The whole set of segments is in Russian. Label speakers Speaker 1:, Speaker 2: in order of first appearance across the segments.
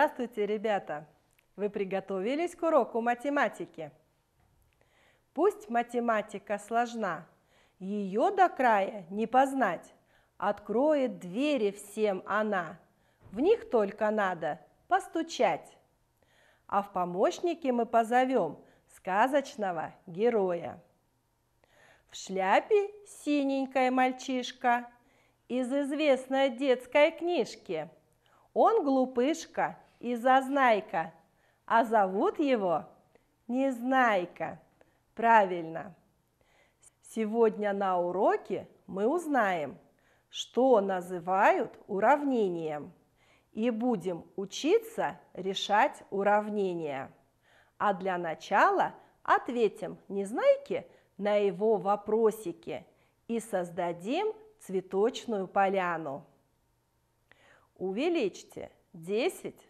Speaker 1: Здравствуйте, ребята! Вы приготовились к уроку математики? Пусть математика сложна, ее до края не познать. Откроет двери всем она, в них только надо постучать. А в помощники мы позовем сказочного героя. В шляпе синенькая мальчишка из известной детской книжки. Он глупышка и Зазнайка, а зовут его Незнайка. Правильно. Сегодня на уроке мы узнаем, что называют уравнением, и будем учиться решать уравнения. А для начала ответим Незнайке на его вопросики и создадим цветочную поляну. Увеличьте 10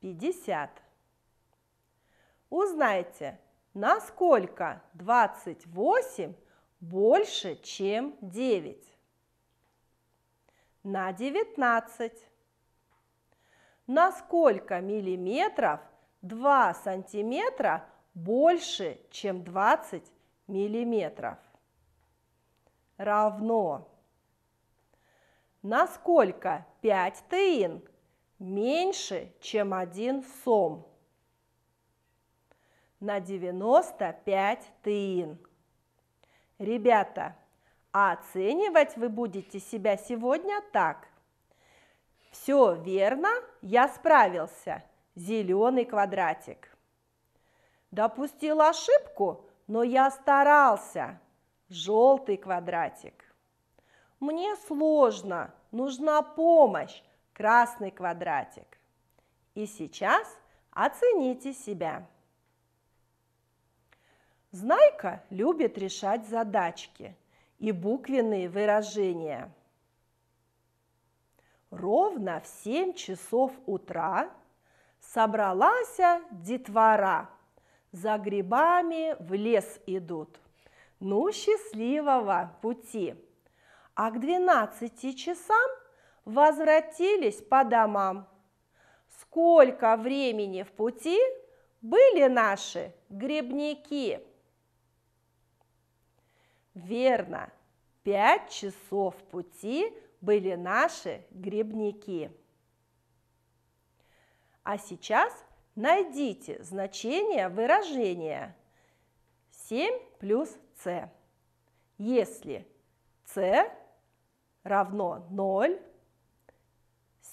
Speaker 1: 50. Узнайте, насколько 28 больше, чем 9. На 19. Насколько миллиметров 2 сантиметра больше, чем 20 миллиметров? Равно. Насколько 5 тын меньше, чем один сом на 95 тын. Ребята, а оценивать вы будете себя сегодня так. Все верно, я справился. Зеленый квадратик. Допустил ошибку, но я старался. Желтый квадратик. Мне сложно, нужна помощь красный квадратик. И сейчас оцените себя. Знайка любит решать задачки и буквенные выражения. Ровно в 7 часов утра собралась детвора. За грибами в лес идут. Ну, счастливого пути! А к 12 часам возвратились по домам. Сколько времени в пути были наши грибники? Верно, пять часов пути были наши грибники. А сейчас найдите значение выражения 7 плюс c. Если c равно 0,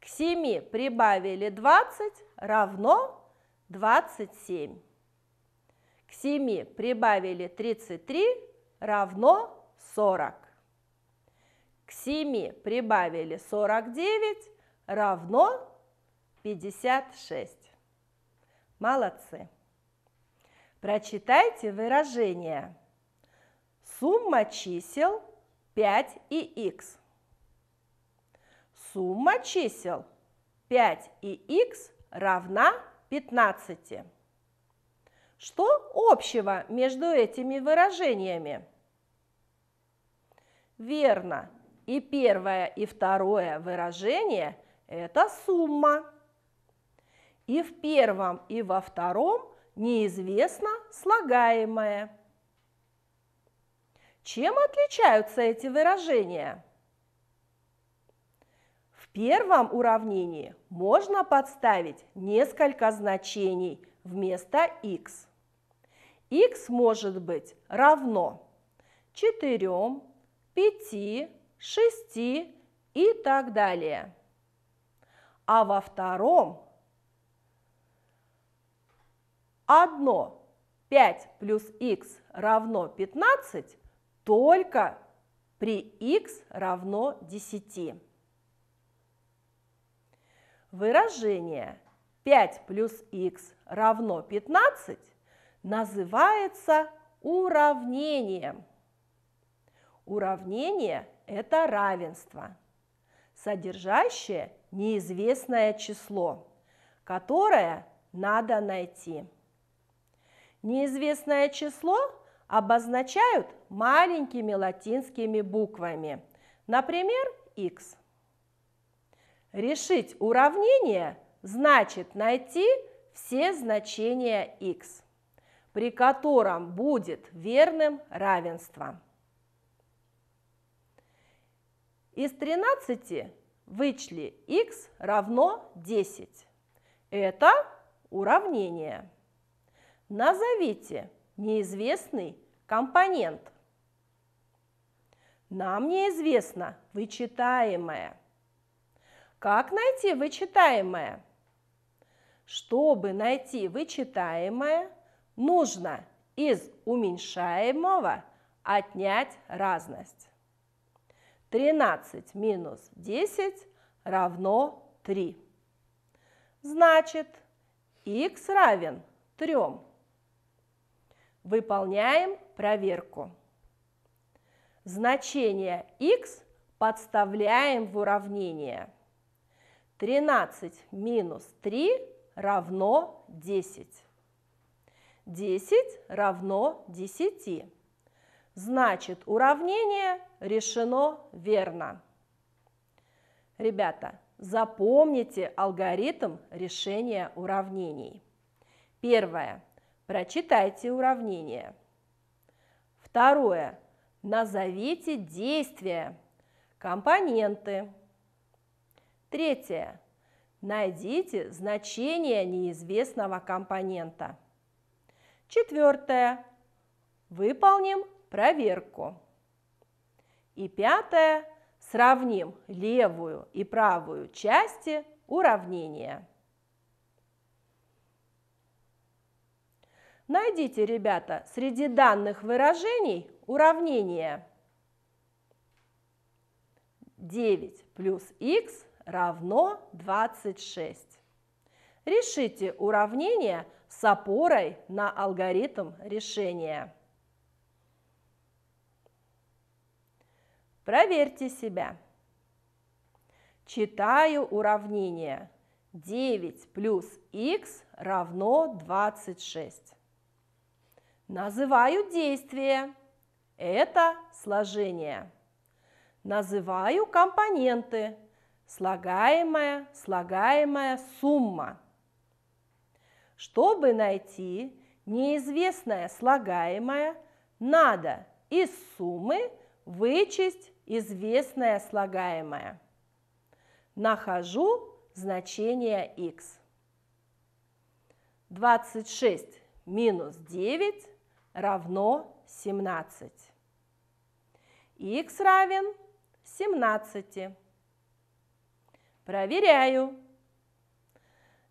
Speaker 1: К 7 прибавили 20 равно 27. К 7 прибавили 33 равно 40. К 7 прибавили 49 равно 56. Молодцы! Прочитайте выражение. Сумма чисел 5 и х. Сумма чисел 5 и х равна 15. Что общего между этими выражениями? Верно, и первое, и второе выражение – это сумма. И в первом, и во втором неизвестно слагаемое. Чем отличаются эти выражения? первом уравнении можно подставить несколько значений вместо x. x может быть равно 4, 5, 6 и так далее. А во втором одно 5 плюс x равно 15 только при x равно 10. Выражение 5 плюс х равно 15 называется уравнением. Уравнение – это равенство, содержащее неизвестное число, которое надо найти. Неизвестное число обозначают маленькими латинскими буквами, например, x. Решить уравнение значит найти все значения x, при котором будет верным равенство. Из 13 вычли x равно 10. Это уравнение. Назовите неизвестный компонент. Нам неизвестно вычитаемое – как найти вычитаемое? Чтобы найти вычитаемое, нужно из уменьшаемого отнять разность. 13 минус 10 равно 3. Значит, x равен 3. Выполняем проверку. Значение x подставляем в уравнение. 13 минус 3 равно 10. 10 равно 10. Значит, уравнение решено верно. Ребята, запомните алгоритм решения уравнений. Первое. Прочитайте уравнение. Второе. Назовите действия, компоненты, Третье. Найдите значение неизвестного компонента. Четвертое. Выполним проверку. И пятое. Сравним левую и правую части уравнения. Найдите, ребята, среди данных выражений уравнение 9 плюс х равно 26. Решите уравнение с опорой на алгоритм решения. Проверьте себя. Читаю уравнение. 9 плюс х равно 26. Называю действие. Это сложение. Называю компоненты слагаемая, слагаемая сумма. Чтобы найти неизвестное слагаемое, надо из суммы вычесть известное слагаемое. Нахожу значение x. 26 минус 9 равно 17. x равен 17. Проверяю.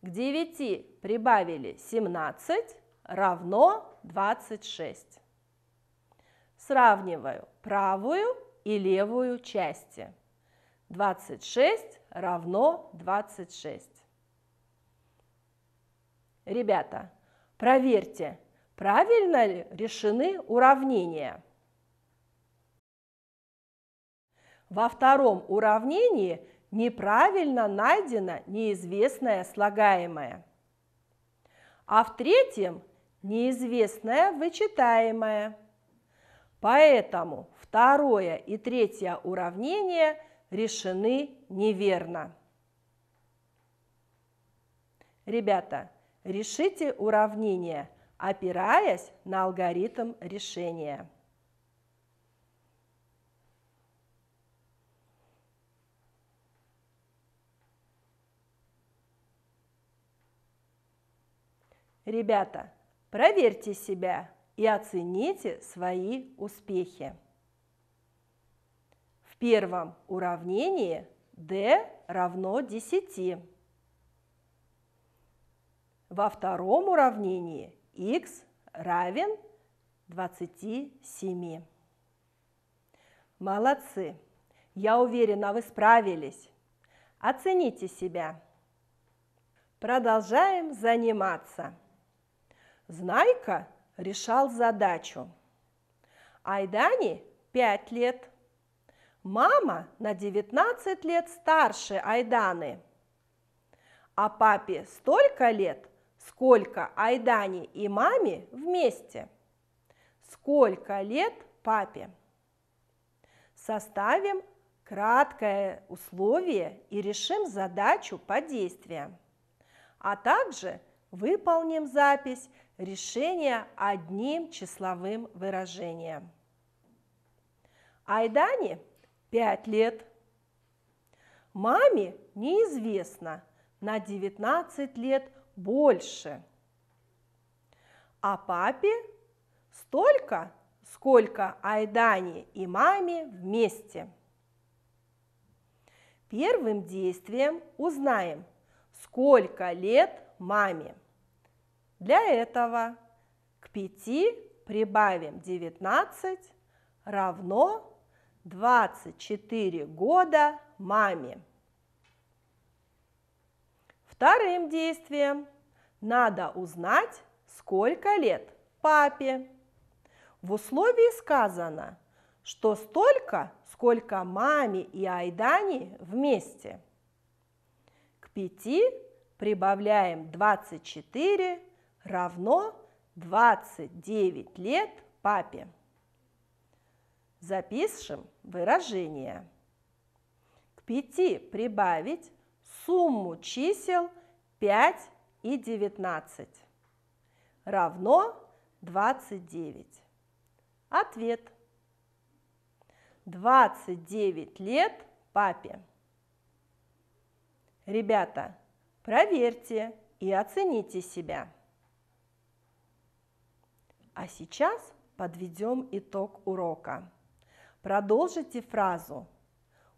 Speaker 1: К 9 прибавили 17 равно 26. Сравниваю правую и левую части. 26 равно 26. Ребята, проверьте, правильно ли решены уравнения. Во втором уравнении неправильно найдено неизвестное слагаемое. А в третьем неизвестное вычитаемое. Поэтому второе и третье уравнения решены неверно. Ребята, решите уравнение, опираясь на алгоритм решения. Ребята, проверьте себя и оцените свои успехи. В первом уравнении d равно 10. Во втором уравнении x равен 27. Молодцы! Я уверена, вы справились. Оцените себя. Продолжаем заниматься. Знайка решал задачу. Айдане 5 лет. Мама на 19 лет старше Айданы. А папе столько лет, сколько Айдане и маме вместе. Сколько лет папе? Составим краткое условие и решим задачу по действиям, а также Выполним запись решения одним числовым выражением. Айдане 5 лет. Маме неизвестно, на 19 лет больше. А папе столько, сколько Айдане и маме вместе. Первым действием узнаем, сколько лет маме. Для этого к 5 прибавим 19 равно 24 года маме. Вторым действием надо узнать, сколько лет папе. В условии сказано, что столько, сколько маме и Айдане вместе. К 5 прибавляем 24 равно 29 лет папе. Запишем выражение. К 5 прибавить сумму чисел 5 и 19 равно 29. Ответ. 29 лет папе. Ребята, проверьте и оцените себя. А сейчас подведем итог урока. Продолжите фразу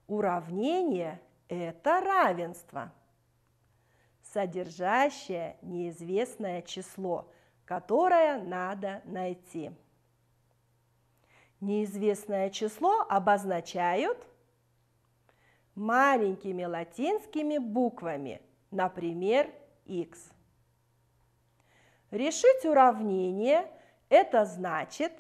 Speaker 1: «Уравнение – это равенство», содержащее неизвестное число, которое надо найти. Неизвестное число обозначают маленькими латинскими буквами, например, x. Решить уравнение – это значит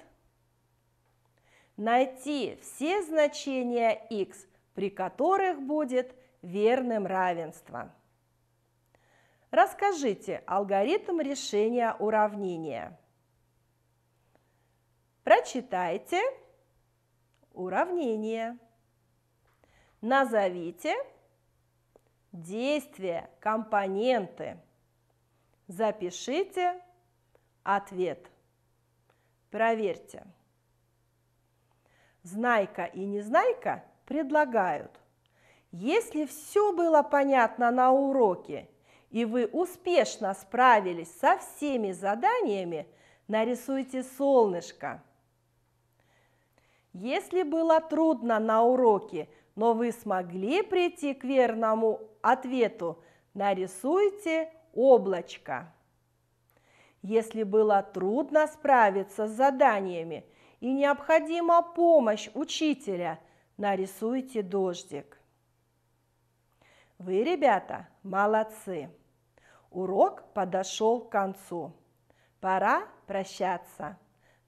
Speaker 1: найти все значения x, при которых будет верным равенство. Расскажите алгоритм решения уравнения. Прочитайте уравнение. Назовите действия, компоненты. Запишите ответ. Проверьте. Знайка и незнайка предлагают. Если все было понятно на уроке, и вы успешно справились со всеми заданиями, нарисуйте солнышко. Если было трудно на уроке, но вы смогли прийти к верному ответу, нарисуйте облачко. Если было трудно справиться с заданиями и необходима помощь учителя, нарисуйте дождик. Вы, ребята, молодцы! Урок подошел к концу. Пора прощаться.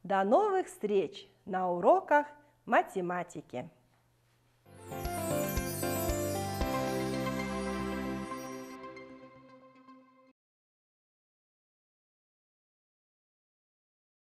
Speaker 1: До новых встреч на уроках математики.